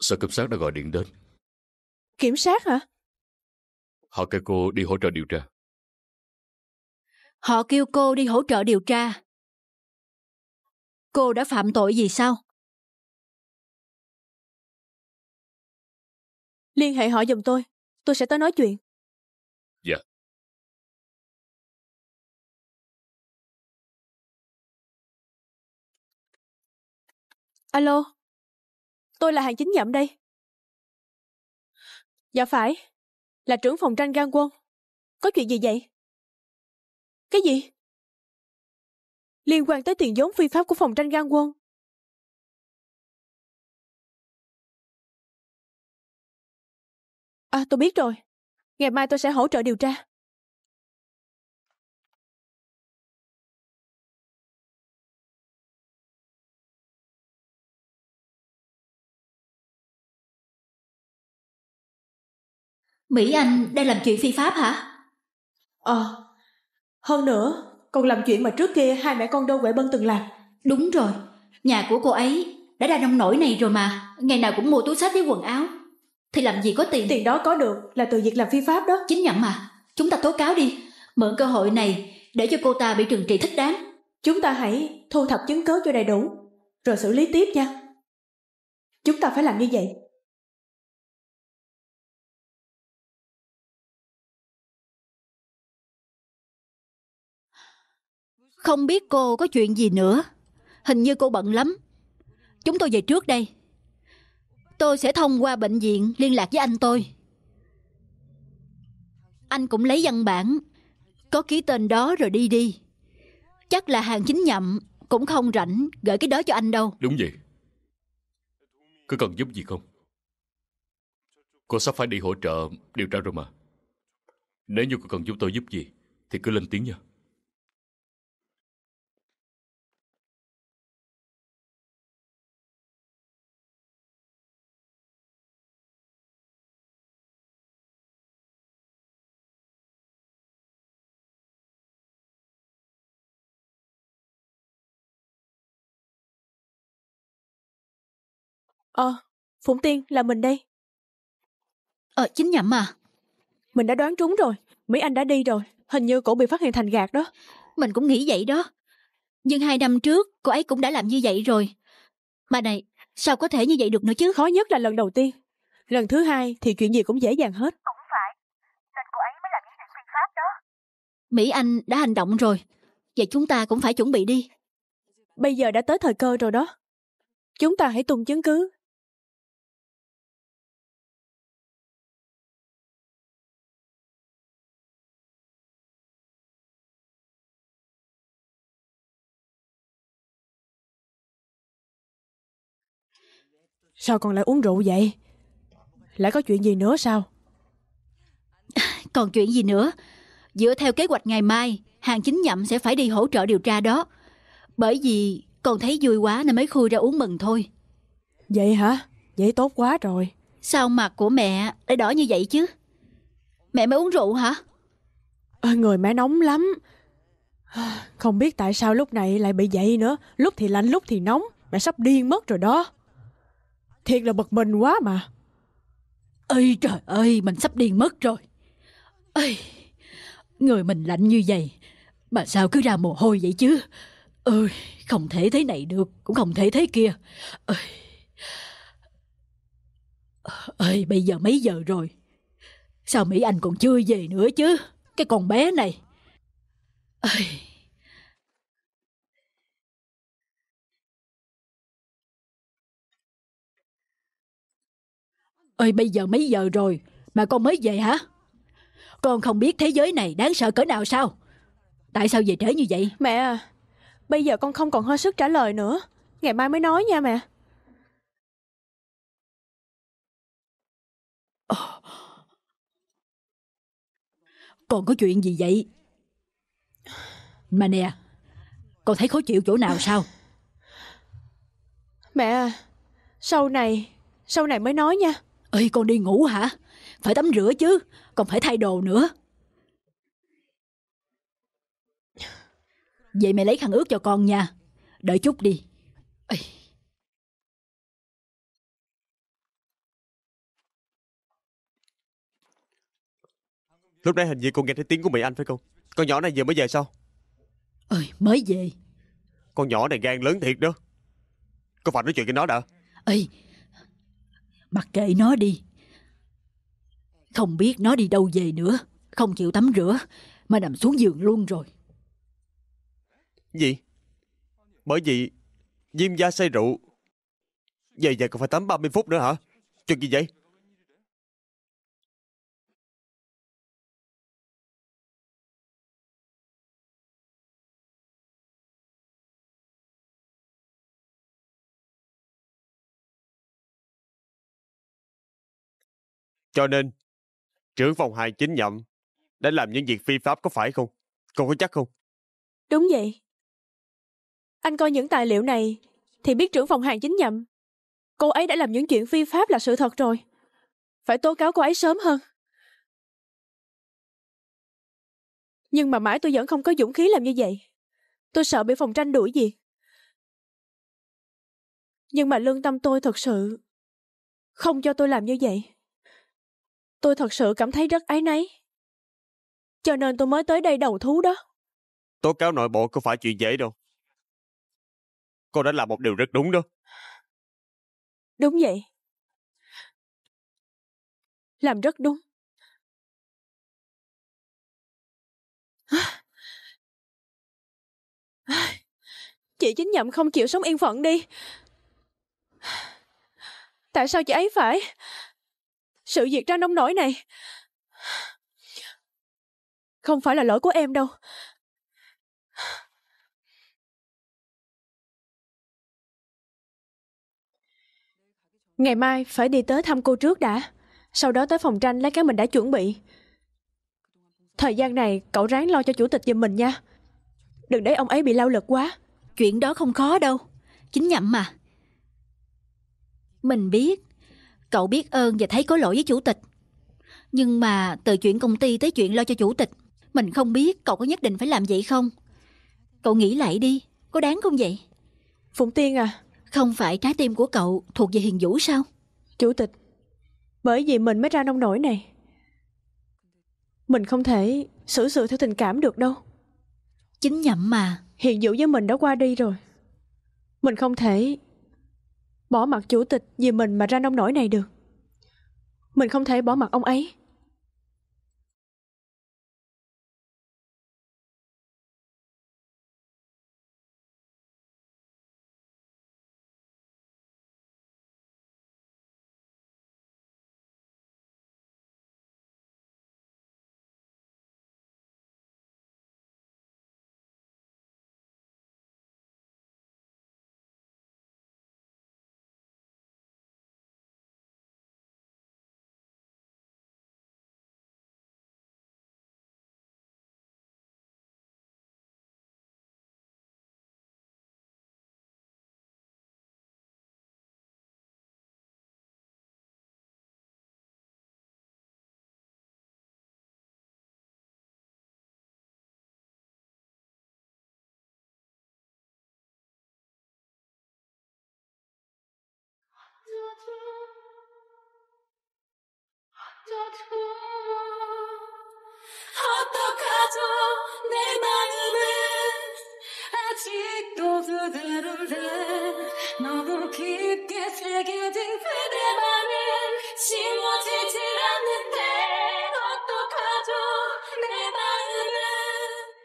Sở cảnh sát đã gọi điện đến. Kiểm sát hả? Họ kêu cô đi hỗ trợ điều tra. Họ kêu cô đi hỗ trợ điều tra. Cô đã phạm tội gì sao? Liên hệ họ giùm tôi. Tôi sẽ tới nói chuyện. Dạ. Alo. Tôi là hàng chính nhậm đây. Dạ phải, là trưởng phòng tranh gan quân. Có chuyện gì vậy? Cái gì? Liên quan tới tiền vốn phi pháp của phòng tranh gan quân. À, tôi biết rồi. Ngày mai tôi sẽ hỗ trợ điều tra. Mỹ Anh đang làm chuyện phi pháp hả? Ờ, hơn nữa, còn làm chuyện mà trước kia hai mẹ con Đô Huệ Bân từng làm. Đúng rồi, nhà của cô ấy đã ra nông nổi này rồi mà, ngày nào cũng mua túi sách với quần áo. Thì làm gì có tiền? Tiền đó có được là từ việc làm phi pháp đó. Chính nhận mà, chúng ta tố cáo đi, mượn cơ hội này để cho cô ta bị trừng trị thích đáng. Chúng ta hãy thu thập chứng cứ cho đầy đủ, rồi xử lý tiếp nha. Chúng ta phải làm như vậy Không biết cô có chuyện gì nữa Hình như cô bận lắm Chúng tôi về trước đây Tôi sẽ thông qua bệnh viện liên lạc với anh tôi Anh cũng lấy văn bản Có ký tên đó rồi đi đi Chắc là hàng chính nhậm Cũng không rảnh gửi cái đó cho anh đâu Đúng vậy Có cần giúp gì không Cô sắp phải đi hỗ trợ điều tra rồi mà Nếu như cô cần giúp tôi giúp gì Thì cứ lên tiếng nha Ờ, Phụng Tiên là mình đây. Ờ, chính nhậm à? Mình đã đoán trúng rồi, mấy anh đã đi rồi, hình như cổ bị phát hiện thành gạt đó. Mình cũng nghĩ vậy đó. Nhưng hai năm trước, cô ấy cũng đã làm như vậy rồi. Mà này, sao có thể như vậy được nữa chứ? Khó nhất là lần đầu tiên. Lần thứ hai thì chuyện gì cũng dễ dàng hết. Cũng phải, nên cô ấy mới là ý định xuyên pháp đó. Mỹ Anh đã hành động rồi, vậy chúng ta cũng phải chuẩn bị đi. Bây giờ đã tới thời cơ rồi đó. Chúng ta hãy tung chứng cứ Sao còn lại uống rượu vậy? Lại có chuyện gì nữa sao? Còn chuyện gì nữa? Dựa theo kế hoạch ngày mai, hàng chính nhậm sẽ phải đi hỗ trợ điều tra đó. Bởi vì còn thấy vui quá nên mới khui ra uống mừng thôi. Vậy hả? Vậy tốt quá rồi. Sao mặt của mẹ lại đỏ như vậy chứ? Mẹ mới uống rượu hả? À, người mẹ nóng lắm. Không biết tại sao lúc này lại bị vậy nữa. Lúc thì lạnh, lúc thì nóng. Mẹ sắp điên mất rồi đó. Thiệt là bực mình quá mà ơi trời ơi Mình sắp điên mất rồi ơi Người mình lạnh như vậy Mà sao cứ ra mồ hôi vậy chứ Ơi Không thể thế này được Cũng không thể thế kia Ơi Ơi bây giờ mấy giờ rồi Sao Mỹ Anh còn chưa về nữa chứ Cái con bé này Ơi Ơi bây giờ mấy giờ rồi Mà con mới về hả Con không biết thế giới này đáng sợ cỡ nào sao Tại sao về trễ như vậy Mẹ à Bây giờ con không còn hơi sức trả lời nữa Ngày mai mới nói nha mẹ Còn có chuyện gì vậy Mà nè Con thấy khó chịu chỗ nào sao Mẹ à, Sau này Sau này mới nói nha ơi con đi ngủ hả phải tắm rửa chứ còn phải thay đồ nữa vậy mẹ lấy khăn ướt cho con nha đợi chút đi ơi Lúc nãy hình như con nghe thấy tiếng của Mỹ Anh phải không? Con nhỏ này vừa mới về sao? Ơi, mới về. Con nhỏ này gan lớn thiệt đó. Con phải nói chuyện với nó đã. Ơi, mặc kệ nó đi. Không biết nó đi đâu về nữa, không chịu tắm rửa, mà nằm xuống giường luôn rồi. Gì? Bởi vì Diêm gia say rượu. Vậy giờ còn phải tắm 30 phút nữa hả? Chuyện gì vậy? Cho nên, trưởng phòng chính nhậm đã làm những việc phi pháp có phải không? cô có chắc không? Đúng vậy. Anh coi những tài liệu này thì biết trưởng phòng hàng chính nhậm. Cô ấy đã làm những chuyện phi pháp là sự thật rồi. Phải tố cáo cô ấy sớm hơn. Nhưng mà mãi tôi vẫn không có dũng khí làm như vậy. Tôi sợ bị phòng tranh đuổi diệt. Nhưng mà lương tâm tôi thật sự không cho tôi làm như vậy tôi thật sự cảm thấy rất áy náy cho nên tôi mới tới đây đầu thú đó tố cáo nội bộ có phải chuyện dễ đâu cô đã làm một điều rất đúng đó đúng vậy làm rất đúng chị chính nhậm không chịu sống yên phận đi tại sao chị ấy phải sự việc ra nông nổi này không phải là lỗi của em đâu ngày mai phải đi tới thăm cô trước đã sau đó tới phòng tranh lấy cái mình đã chuẩn bị thời gian này cậu ráng lo cho chủ tịch giùm mình nha đừng để ông ấy bị lao lực quá chuyện đó không khó đâu chính nhậm mà mình biết Cậu biết ơn và thấy có lỗi với chủ tịch. Nhưng mà từ chuyện công ty tới chuyện lo cho chủ tịch, mình không biết cậu có nhất định phải làm vậy không? Cậu nghĩ lại đi, có đáng không vậy? Phụng Tiên à, không phải trái tim của cậu thuộc về Hiền Vũ sao? Chủ tịch, bởi vì mình mới ra nông nổi này. Mình không thể xử sự theo tình cảm được đâu. Chính nhậm mà. Hiền Vũ với mình đã qua đi rồi. Mình không thể bỏ mặt chủ tịch vì mình mà ra nông nổi này được. Mình không thể bỏ mặt ông ấy.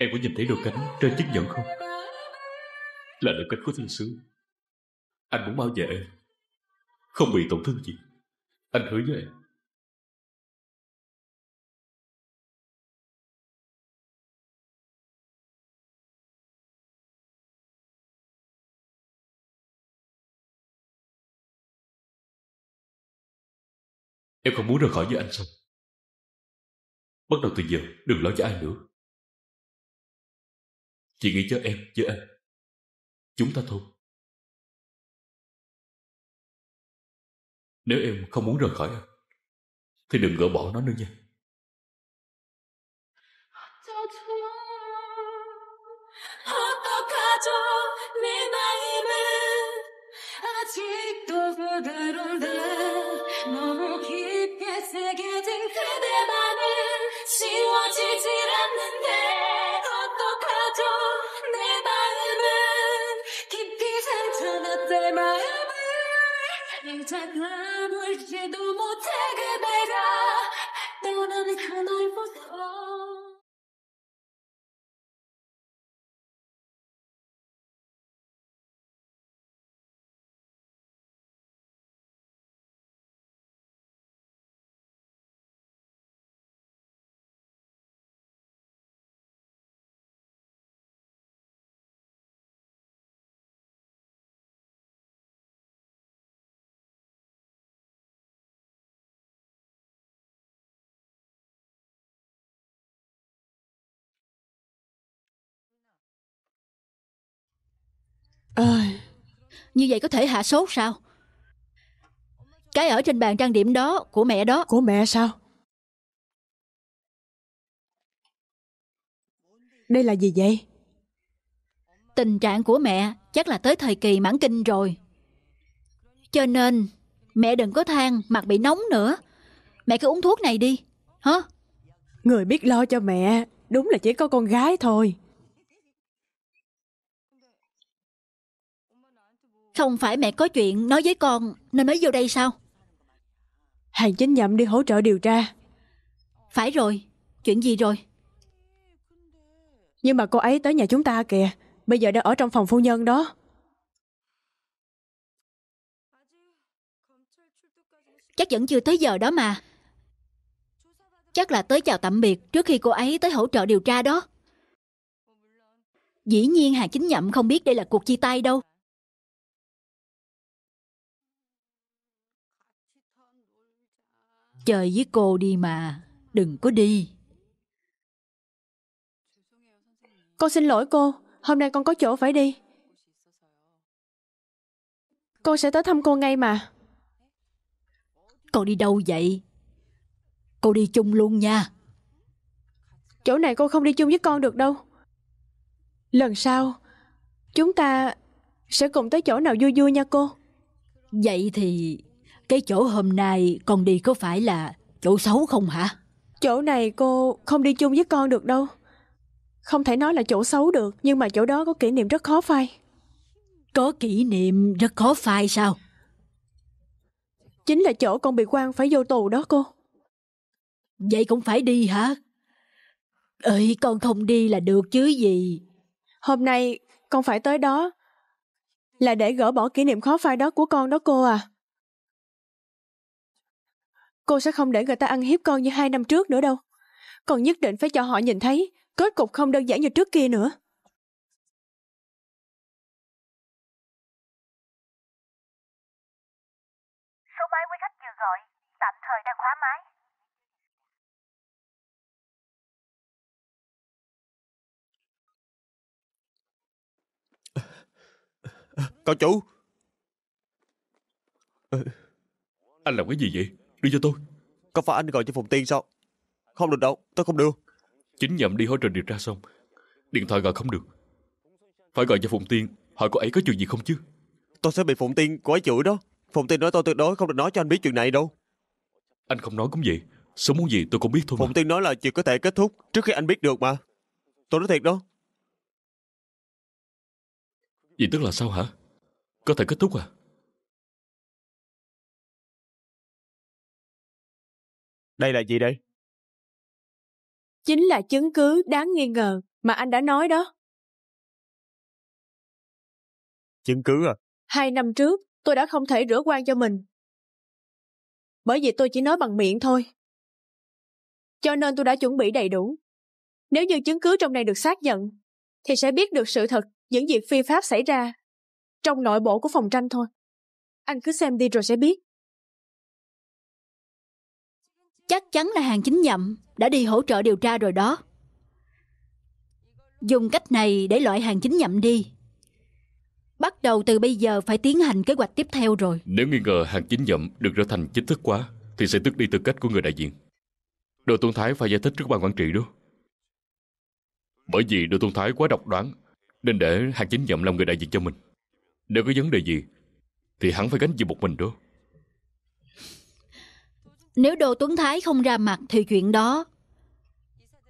Em có nhìn thấy đôi cánh trên chiếc nhẫn không? Là đôi cánh của thiên sứ Anh muốn bảo vệ em không bị tổn thương gì Anh hứa với em Em không muốn rời khỏi với anh sao Bắt đầu từ giờ Đừng lo cho ai nữa Chỉ nghĩ cho em với anh Chúng ta thôi Nếu em không muốn rời khỏi anh Thì đừng gỡ bỏ nó nữa nha 이젠 아무 일지도 못해 그대가 떠나는 그 넓은 Ôi. Như vậy có thể hạ sốt sao Cái ở trên bàn trang điểm đó Của mẹ đó Của mẹ sao Đây là gì vậy Tình trạng của mẹ Chắc là tới thời kỳ mãn kinh rồi Cho nên Mẹ đừng có than mặt bị nóng nữa Mẹ cứ uống thuốc này đi Hả Người biết lo cho mẹ Đúng là chỉ có con gái thôi Không phải mẹ có chuyện nói với con Nên mới vô đây sao Hàng chính nhậm đi hỗ trợ điều tra Phải rồi Chuyện gì rồi Nhưng mà cô ấy tới nhà chúng ta kìa Bây giờ đang ở trong phòng phu nhân đó Chắc vẫn chưa tới giờ đó mà Chắc là tới chào tạm biệt Trước khi cô ấy tới hỗ trợ điều tra đó Dĩ nhiên Hà Chính Nhậm không biết đây là cuộc chia tay đâu Chơi với cô đi mà, đừng có đi. Con xin lỗi cô, hôm nay con có chỗ phải đi. Con sẽ tới thăm cô ngay mà. Con đi đâu vậy? Cô đi chung luôn nha. Chỗ này cô không đi chung với con được đâu. Lần sau, chúng ta sẽ cùng tới chỗ nào vui vui nha cô. Vậy thì cái chỗ hôm nay con đi có phải là chỗ xấu không hả? Chỗ này cô không đi chung với con được đâu. Không thể nói là chỗ xấu được, nhưng mà chỗ đó có kỷ niệm rất khó phai. Có kỷ niệm rất khó phai sao? Chính là chỗ con bị quan phải vô tù đó cô. Vậy cũng phải đi hả? Ơi con không đi là được chứ gì. Hôm nay con phải tới đó là để gỡ bỏ kỷ niệm khó phai đó của con đó cô à cô sẽ không để người ta ăn hiếp con như hai năm trước nữa đâu còn nhất định phải cho họ nhìn thấy kết cục không đơn giản như trước kia nữa số máy quý khách vừa gọi tạm thời đang khóa máy cậu chủ anh làm cái gì vậy đi cho tôi Có phải anh gọi cho Phùng Tiên sao Không được đâu tôi không đưa Chính nhậm đi hỗ trợ điều tra xong Điện thoại gọi không được Phải gọi cho Phùng Tiên Hỏi cô ấy có chuyện gì không chứ Tôi sẽ bị Phùng Tiên cô ấy chửi đó Phùng Tiên nói tôi tuyệt đối không được nói cho anh biết chuyện này đâu Anh không nói cũng vậy Sớm muốn gì tôi cũng biết thôi Phùng Tiên nói là chuyện có thể kết thúc Trước khi anh biết được mà Tôi nói thiệt đó Vậy tức là sao hả Có thể kết thúc à Đây là gì đây? Chính là chứng cứ đáng nghi ngờ mà anh đã nói đó. Chứng cứ à? Hai năm trước, tôi đã không thể rửa quan cho mình. Bởi vì tôi chỉ nói bằng miệng thôi. Cho nên tôi đã chuẩn bị đầy đủ. Nếu như chứng cứ trong này được xác nhận, thì sẽ biết được sự thật những việc phi pháp xảy ra trong nội bộ của phòng tranh thôi. Anh cứ xem đi rồi sẽ biết. Chắc chắn là hàng chính nhậm đã đi hỗ trợ điều tra rồi đó. Dùng cách này để loại hàng chính nhậm đi. Bắt đầu từ bây giờ phải tiến hành kế hoạch tiếp theo rồi. Nếu nghi ngờ hàng chính nhậm được trở thành chính thức quá, thì sẽ tước đi tư cách của người đại diện. đội Tôn Thái phải giải thích trước ban quản trị đó. Bởi vì đội Tôn Thái quá độc đoán, nên để hàng chính nhậm làm người đại diện cho mình. Nếu có vấn đề gì, thì hắn phải gánh chịu một mình đó. Nếu Đô Tuấn Thái không ra mặt thì chuyện đó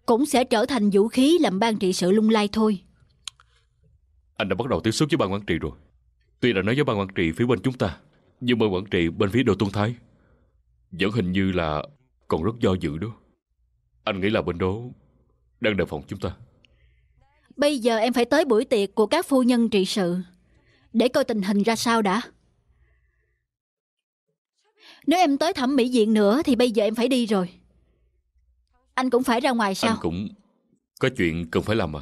cũng sẽ trở thành vũ khí làm ban trị sự lung lay thôi. Anh đã bắt đầu tiếp xúc với ban quản trị rồi. Tuy đã nói với ban quản trị phía bên chúng ta, nhưng ban quản trị bên phía Đô Tuấn Thái vẫn hình như là còn rất do dự đó. Anh nghĩ là bên đó đang đề phòng chúng ta. Bây giờ em phải tới buổi tiệc của các phu nhân trị sự để coi tình hình ra sao đã. Nếu em tới thẩm mỹ viện nữa Thì bây giờ em phải đi rồi Anh cũng phải ra ngoài sao Anh cũng có chuyện cần phải làm à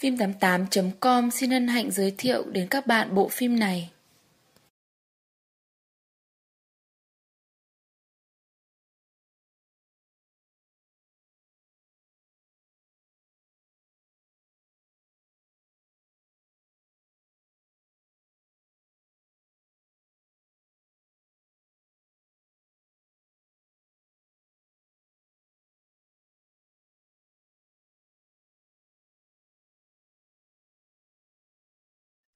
Phim88.com xin hân hạnh giới thiệu đến các bạn bộ phim này.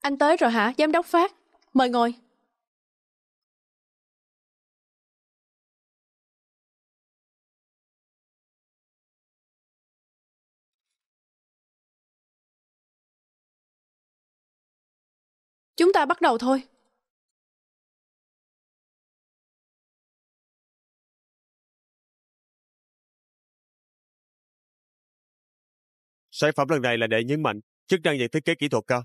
Anh tới rồi hả, giám đốc Phát? Mời ngồi. Chúng ta bắt đầu thôi. Sản phẩm lần này là để nhấn mạnh chức năng về thiết kế kỹ thuật cao,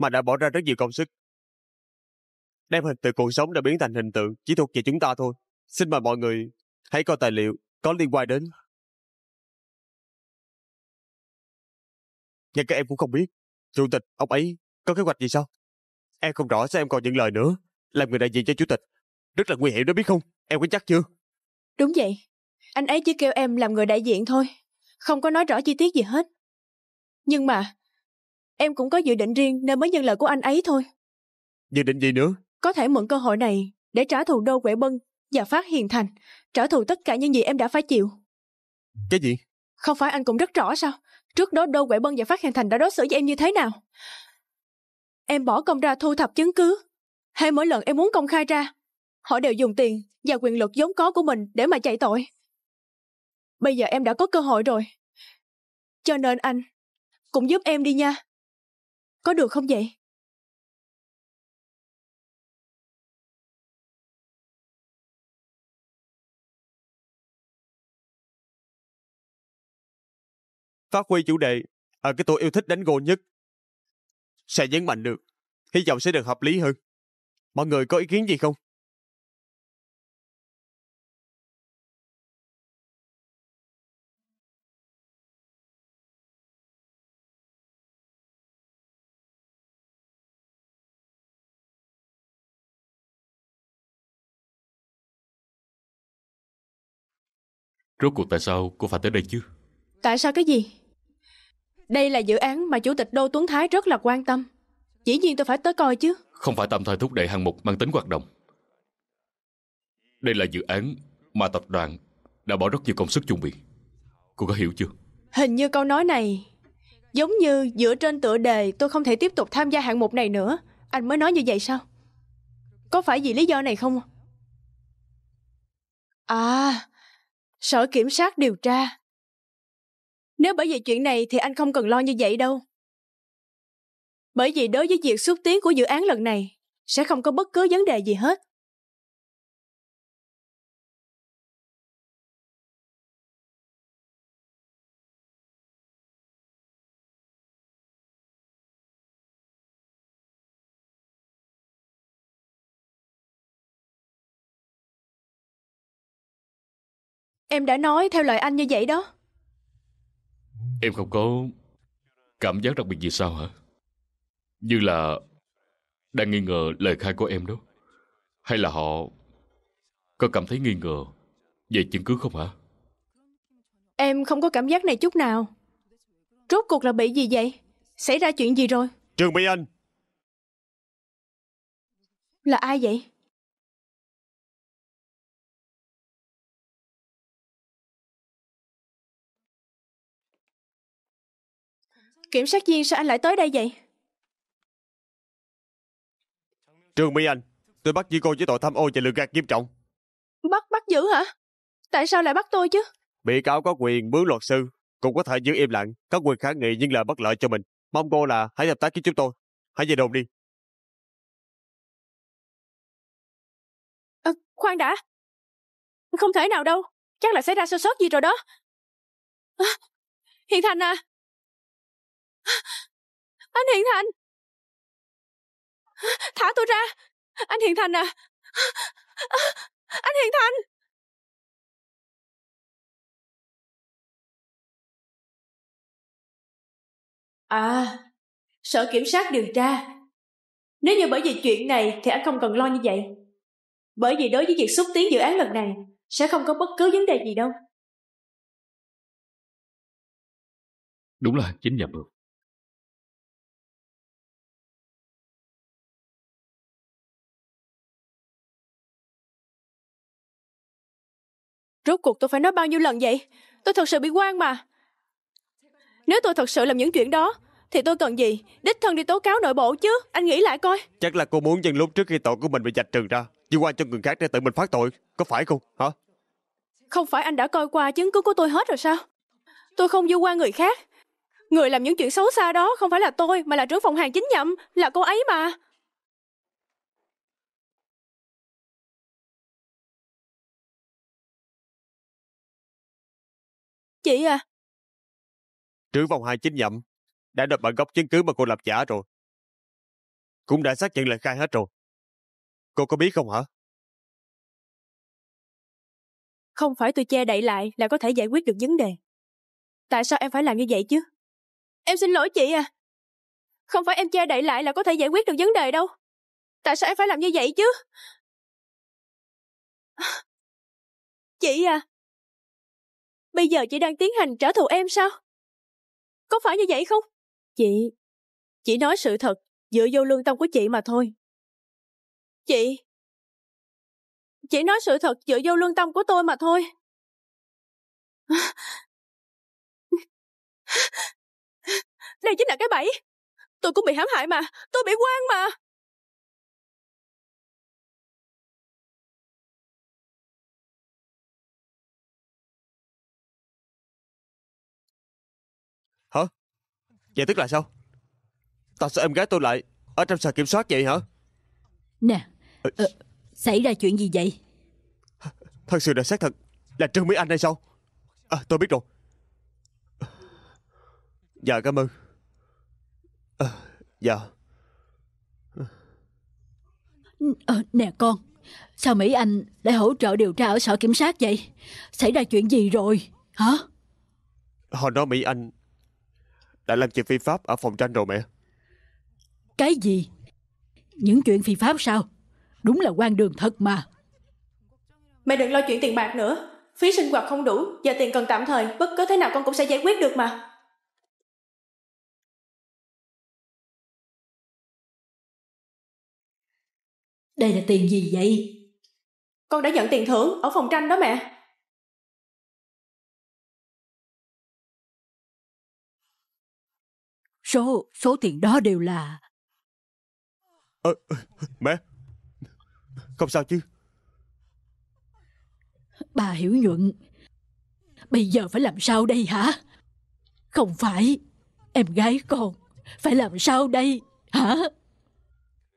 mà đã bỏ ra rất nhiều công sức. Đem hình từ cuộc sống đã biến thành hình tượng chỉ thuộc về chúng ta thôi. Xin mời mọi người hãy coi tài liệu có liên quan đến. Nhưng các em cũng không biết, chủ tịch, ông ấy có kế hoạch gì sao? Em không rõ sao em còn những lời nữa. Làm người đại diện cho chủ tịch, rất là nguy hiểm đó biết không? Em có chắc chưa? Đúng vậy, anh ấy chỉ kêu em làm người đại diện thôi, không có nói rõ chi tiết gì hết. Nhưng mà, Em cũng có dự định riêng nên mới nhân lời của anh ấy thôi. Dự định gì nữa? Có thể mượn cơ hội này để trả thù đô quẻ bân và phát hiền thành. Trả thù tất cả những gì em đã phải chịu. Cái gì? Không phải anh cũng rất rõ sao? Trước đó đô quẻ bân và phát hiền thành đã đối xử với em như thế nào? Em bỏ công ra thu thập chứng cứ. Hay mỗi lần em muốn công khai ra, họ đều dùng tiền và quyền lực vốn có của mình để mà chạy tội. Bây giờ em đã có cơ hội rồi. Cho nên anh, cũng giúp em đi nha. Có được không vậy? Phát huy chủ đề ở à, cái tôi yêu thích đánh gôn nhất. Sẽ nhấn mạnh được. Hy vọng sẽ được hợp lý hơn. Mọi người có ý kiến gì không? Rốt cuộc tại sao cô phải tới đây chứ? Tại sao cái gì? Đây là dự án mà Chủ tịch Đô Tuấn Thái rất là quan tâm. Dĩ nhiên tôi phải tới coi chứ. Không phải tạm thời thúc đẩy hạng mục mang tính hoạt động. Đây là dự án mà tập đoàn đã bỏ rất nhiều công sức chuẩn bị. Cô có hiểu chưa? Hình như câu nói này giống như dựa trên tựa đề tôi không thể tiếp tục tham gia hạng mục này nữa. Anh mới nói như vậy sao? Có phải vì lý do này không? À, Sở Kiểm sát điều tra. Nếu bởi vì chuyện này thì anh không cần lo như vậy đâu. Bởi vì đối với việc xúc tiến của dự án lần này, sẽ không có bất cứ vấn đề gì hết. Em đã nói theo lời anh như vậy đó Em không có cảm giác đặc biệt gì sao hả? Như là đang nghi ngờ lời khai của em đó. Hay là họ có cảm thấy nghi ngờ về chứng cứ không hả? Em không có cảm giác này chút nào. Rốt cuộc là bị gì vậy? Xảy ra chuyện gì rồi? Trường Mỹ Anh! Là ai vậy? Kiểm sát viên sao anh lại tới đây vậy? Trường Mỹ Anh, tôi bắt giữ cô với tội tham ô và lừa gạt nghiêm trọng. Bắt bắt giữ hả? Tại sao lại bắt tôi chứ? Bị cáo có quyền mướn luật sư, cũng có thể giữ im lặng, có quyền kháng nghị nhưng là bất lợi cho mình. Mong cô là hãy hợp tác với chúng tôi. Hãy về đồn đi. À, khoan đã. Không thể nào đâu. Chắc là xảy ra sơ sót gì rồi đó. À, Hiền Thành à, anh Hiền Thành Thả tôi ra Anh Hiền Thành à Anh Hiền Thành À Sở Kiểm sát điều tra Nếu như bởi vì chuyện này Thì anh không cần lo như vậy Bởi vì đối với việc xúc tiến dự án lần này Sẽ không có bất cứ vấn đề gì đâu Đúng là chính nhà mượn rốt cuộc tôi phải nói bao nhiêu lần vậy tôi thật sự bị quan mà nếu tôi thật sự làm những chuyện đó thì tôi cần gì đích thân đi tố cáo nội bộ chứ anh nghĩ lại coi chắc là cô muốn nhân lúc trước khi tội của mình bị dạch trừng ra chỉ qua cho người khác để tự mình phát tội có phải không hả không phải anh đã coi qua chứng cứ của tôi hết rồi sao tôi không vô qua người khác người làm những chuyện xấu xa đó không phải là tôi mà là trưởng phòng hàng chính nhậm là cô ấy mà chị à? Trứ vòng 29 dặm, đã đập bản gốc chứng cứ mà cô làm giả rồi. Cũng đã xác nhận lời khai hết rồi. Cô có biết không hả? Không phải tôi che đậy lại là có thể giải quyết được vấn đề. Tại sao em phải làm như vậy chứ? Em xin lỗi chị à. Không phải em che đậy lại là có thể giải quyết được vấn đề đâu. Tại sao em phải làm như vậy chứ? Chị à, Bây giờ chị đang tiến hành trả thù em sao? Có phải như vậy không? Chị... chị nói sự thật, dựa vô lương tâm của chị mà thôi. Chị... Chị nói sự thật dựa vô lương tâm của tôi mà thôi. Đây chính là cái bẫy. Tôi cũng bị hãm hại mà, tôi bị quan mà. Vậy tức là sao Tao sẽ em gái tôi lại Ở trong sở kiểm soát vậy hả Nè ờ, Xảy ra chuyện gì vậy Thật sự là xác thật Là Trương Mỹ Anh hay sao à, Tôi biết rồi Dạ cảm ơn à, Dạ ờ, Nè con Sao Mỹ Anh lại hỗ trợ điều tra ở sở kiểm soát vậy Xảy ra chuyện gì rồi Hả Họ nói Mỹ Anh đã làm chuyện phi pháp ở phòng tranh rồi mẹ Cái gì? Những chuyện phi pháp sao? Đúng là quan đường thật mà Mẹ đừng lo chuyện tiền bạc nữa Phí sinh hoạt không đủ giờ tiền cần tạm thời Bất cứ thế nào con cũng sẽ giải quyết được mà Đây là tiền gì vậy? Con đã nhận tiền thưởng ở phòng tranh đó mẹ Số, số tiền đó đều là... À, mẹ, không sao chứ? Bà Hiểu Nhuận, bây giờ phải làm sao đây hả? Không phải, em gái con, phải làm sao đây hả?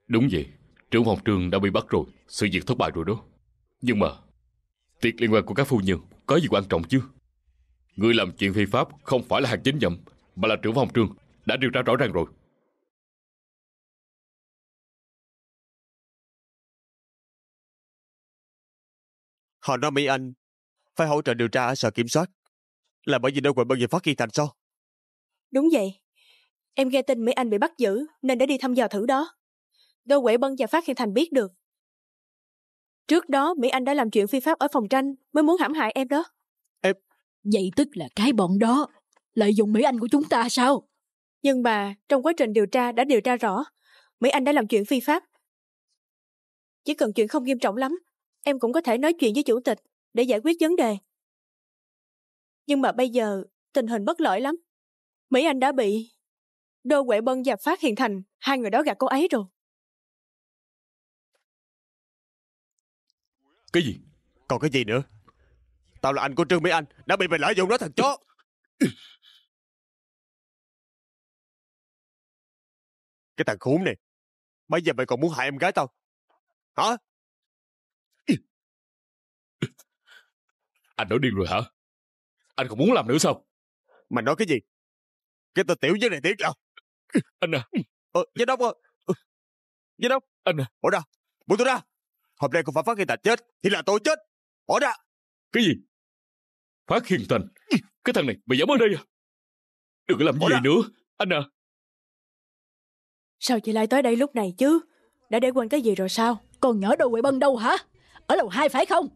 Đúng vậy, trưởng phòng trường đã bị bắt rồi, sự việc thất bại rồi đó. Nhưng mà, tiệc liên quan của các phu nhân có gì quan trọng chứ? Người làm chuyện phi pháp không phải là hạt chính nhậm, mà là trưởng phòng trường đã điều tra rõ ràng rồi Họ nói Mỹ Anh phải hỗ trợ điều tra ở sở kiểm soát là bởi vì đơn vị bên gì phát khi thành sao? Đúng vậy. Em nghe tin Mỹ Anh bị bắt giữ nên đã đi thăm dò thử đó. Đô Quệ Bân và Phát Hiện Thành biết được. Trước đó Mỹ Anh đã làm chuyện phi pháp ở phòng tranh mới muốn hãm hại em đó. Em... Vậy tức là cái bọn đó lợi dụng Mỹ Anh của chúng ta sao? Nhưng mà trong quá trình điều tra đã điều tra rõ, Mỹ Anh đã làm chuyện phi pháp. Chỉ cần chuyện không nghiêm trọng lắm, em cũng có thể nói chuyện với chủ tịch để giải quyết vấn đề. Nhưng mà bây giờ tình hình bất lợi lắm. Mỹ Anh đã bị Đô Quệ Bân và Phát Hiền Thành, hai người đó gạt cô ấy rồi. Cái gì? Còn cái gì nữa? Tao là anh của Trương Mỹ Anh, đã bị mày lợi dụng đó thằng chó. Cái thằng khốn này, bây giờ mày còn muốn hại em gái tao? Hả? Anh nói điên rồi hả? Anh không muốn làm nữa sao? Mày nói cái gì? Cái tao tiểu với này tiếc đâu? Anh à. Ờ, giám đốc ơi. Ừ. Giám đốc. Anh à. Bỏ ra. Bỏ tôi ra. Hôm nay không phải phát hiện thành chết, thì là tôi chết. Bỏ ra. Cái gì? Phát hiện thành? Cái thằng này mày dám ở đây à? Đừng có làm gì nữa. Anh à. Sao chị lại tới đây lúc này chứ? Đã để quên cái gì rồi sao? Con nhỏ đồ quậy bân đâu hả? Ở lầu 2 phải không?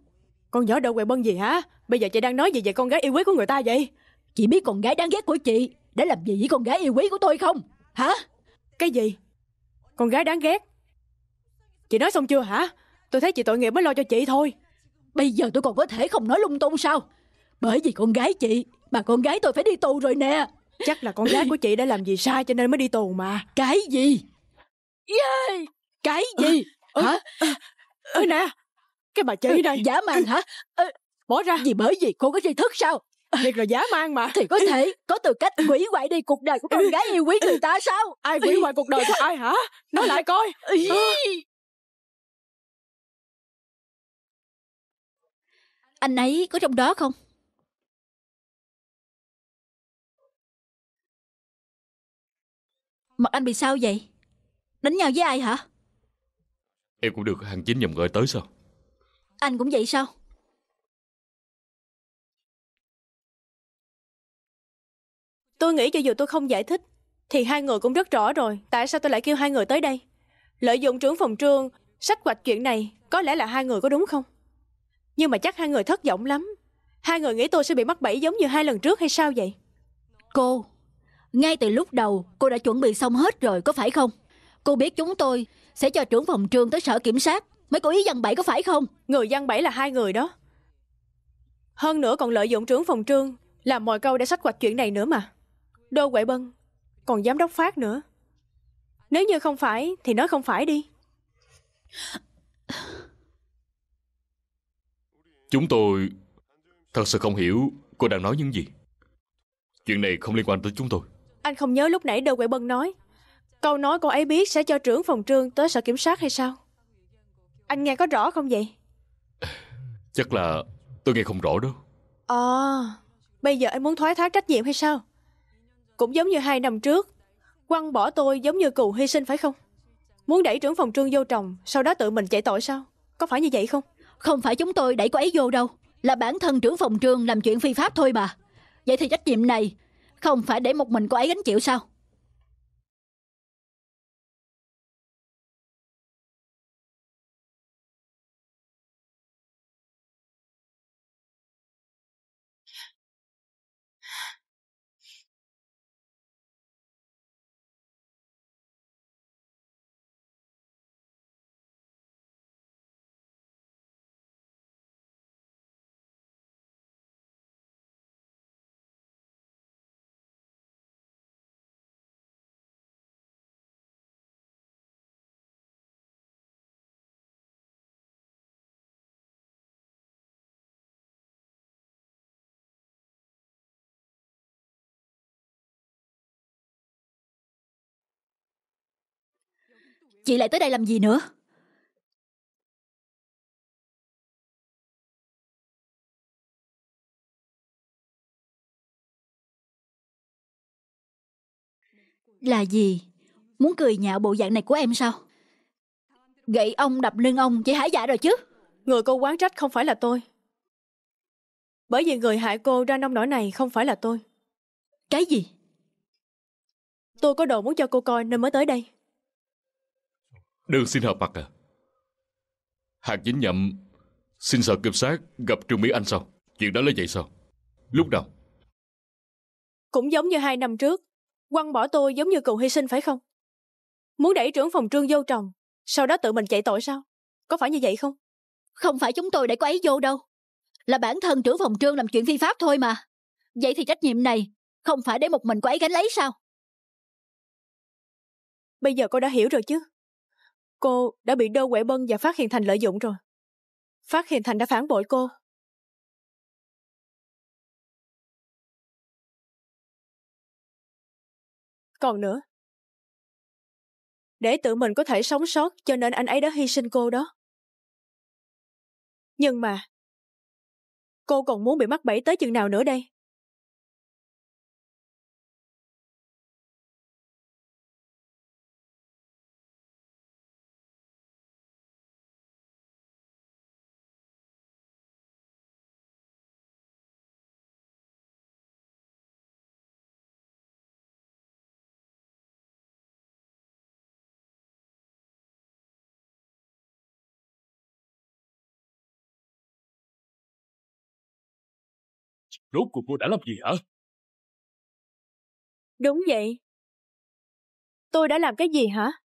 Con nhỏ đồ quậy bân gì hả? Bây giờ chị đang nói gì về con gái yêu quý của người ta vậy? Chị biết con gái đáng ghét của chị đã làm gì với con gái yêu quý của tôi không? Hả? Cái gì? Con gái đáng ghét? Chị nói xong chưa hả? Tôi thấy chị tội nghiệp mới lo cho chị thôi. Bây giờ tôi còn có thể không nói lung tung sao? Bởi vì con gái chị mà con gái tôi phải đi tù rồi nè chắc là con gái của chị đã làm gì sai cho nên mới đi tù mà cái gì yeah. cái gì ừ. hả ơi nè cái bà chị này giả mang hả bỏ ra vì bởi vì cô có tri thức sao thiệt là giả mang mà thì có thể có từ cách quỷ hoại đi cuộc đời của con gái yêu quý người ta sao ai quỷ hoại cuộc đời của ai hả nói lại coi anh ấy có trong đó không Mặt anh bị sao vậy? Đánh nhau với ai hả? Em cũng được hàng chính dòng gọi tới sao? Anh cũng vậy sao? Tôi nghĩ cho dù tôi không giải thích Thì hai người cũng rất rõ rồi Tại sao tôi lại kêu hai người tới đây Lợi dụng trưởng phòng trương Sách hoạch chuyện này Có lẽ là hai người có đúng không Nhưng mà chắc hai người thất vọng lắm Hai người nghĩ tôi sẽ bị mắc bẫy giống như hai lần trước hay sao vậy Cô ngay từ lúc đầu, cô đã chuẩn bị xong hết rồi, có phải không? Cô biết chúng tôi sẽ cho trưởng phòng trường tới sở kiểm sát mới cố ý dân bẫy có phải không? Người dân bẫy là hai người đó. Hơn nữa còn lợi dụng trưởng phòng trương làm mọi câu để sách quạch chuyện này nữa mà. Đô Quệ Bân, còn giám đốc phát nữa. Nếu như không phải thì nói không phải đi. Chúng tôi thật sự không hiểu cô đang nói những gì. Chuyện này không liên quan tới chúng tôi. Anh không nhớ lúc nãy Đờ Quệ Bân nói. Câu nói cô ấy biết sẽ cho trưởng phòng trương tới sở kiểm sát hay sao? Anh nghe có rõ không vậy? Chắc là tôi nghe không rõ đó. À, bây giờ anh muốn thoái thác trách nhiệm hay sao? Cũng giống như hai năm trước, quăng bỏ tôi giống như cừu hy sinh phải không? Muốn đẩy trưởng phòng trương vô chồng, sau đó tự mình chạy tội sao? Có phải như vậy không? Không phải chúng tôi đẩy cô ấy vô đâu, là bản thân trưởng phòng trương làm chuyện phi pháp thôi mà. Vậy thì trách nhiệm này không phải để một mình cô ấy gánh chịu sao chị lại tới đây làm gì nữa là gì muốn cười nhạo bộ dạng này của em sao gậy ông đập lưng ông chị hả dạ rồi chứ người cô quán trách không phải là tôi bởi vì người hại cô ra nông nỗi này không phải là tôi cái gì tôi có đồ muốn cho cô coi nên mới tới đây Đơn xin hợp mặt à? Hạt dính nhậm xin sợ kiểm sát gặp Trương Mỹ Anh sao? Chuyện đó là vậy sao? Lúc nào? Cũng giống như hai năm trước, quăng bỏ tôi giống như cầu hy sinh phải không? Muốn đẩy trưởng phòng trương vô chồng, sau đó tự mình chạy tội sao? Có phải như vậy không? Không phải chúng tôi để cô ấy vô đâu. Là bản thân trưởng phòng trương làm chuyện vi pháp thôi mà. Vậy thì trách nhiệm này không phải để một mình cô ấy gánh lấy sao? Bây giờ cô đã hiểu rồi chứ? cô đã bị Đô Quệ Bân và Phát Hiện Thành lợi dụng rồi. Phát Hiện Thành đã phản bội cô. Còn nữa, để tự mình có thể sống sót cho nên anh ấy đã hy sinh cô đó. Nhưng mà, cô còn muốn bị mắc bẫy tới chừng nào nữa đây? Rốt cuộc cô đã làm gì hả? Đúng vậy. Tôi đã làm cái gì hả?